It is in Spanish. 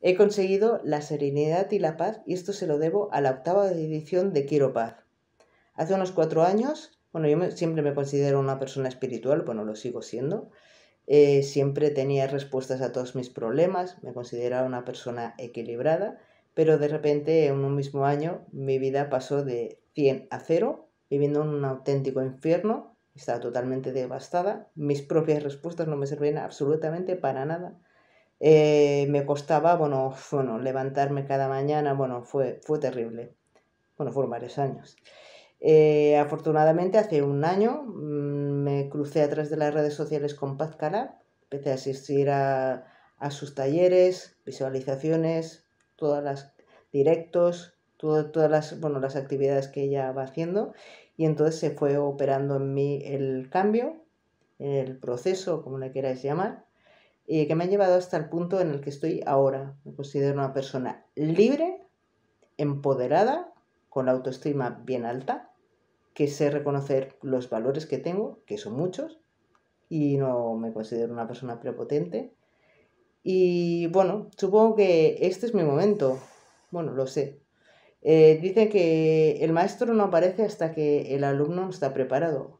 He conseguido la serenidad y la paz y esto se lo debo a la octava edición de Quiero Paz. Hace unos cuatro años, bueno, yo siempre me considero una persona espiritual, bueno, lo sigo siendo, eh, siempre tenía respuestas a todos mis problemas, me consideraba una persona equilibrada, pero de repente en un mismo año mi vida pasó de 100 a 0, viviendo en un auténtico infierno, estaba totalmente devastada, mis propias respuestas no me servían absolutamente para nada eh, me costaba, bueno, bueno, levantarme cada mañana, bueno, fue, fue terrible. Bueno, fueron varios años. Eh, afortunadamente, hace un año mm, me crucé atrás de las redes sociales con Paz empecé a asistir a, sus talleres, visualizaciones, todas las directos, todas las, bueno, las actividades que ella va haciendo y entonces se fue operando en mí el cambio, el proceso, como le queráis llamar, y eh, que me ha llevado hasta el punto en el que estoy ahora. Me considero una persona libre, empoderada, con autoestima bien alta, que sé reconocer los valores que tengo, que son muchos, y no me considero una persona prepotente. Y bueno, supongo que este es mi momento. Bueno, lo sé. Eh, dice que el maestro no aparece hasta que el alumno está preparado.